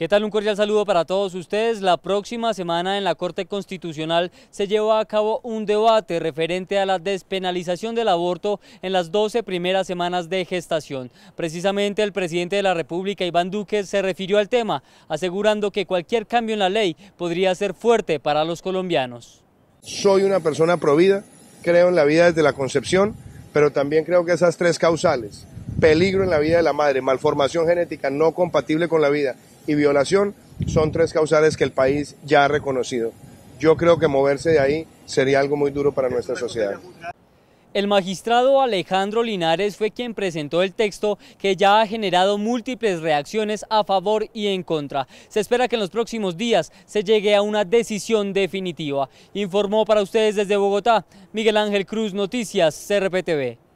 ¿Qué tal? Un cordial saludo para todos ustedes. La próxima semana en la Corte Constitucional se llevó a cabo un debate referente a la despenalización del aborto en las 12 primeras semanas de gestación. Precisamente el presidente de la República, Iván Duque, se refirió al tema, asegurando que cualquier cambio en la ley podría ser fuerte para los colombianos. Soy una persona provida, creo en la vida desde la concepción, pero también creo que esas tres causales, peligro en la vida de la madre, malformación genética no compatible con la vida y violación son tres causales que el país ya ha reconocido. Yo creo que moverse de ahí sería algo muy duro para nuestra sociedad. El magistrado Alejandro Linares fue quien presentó el texto que ya ha generado múltiples reacciones a favor y en contra. Se espera que en los próximos días se llegue a una decisión definitiva. Informó para ustedes desde Bogotá Miguel Ángel Cruz, Noticias CRPTV.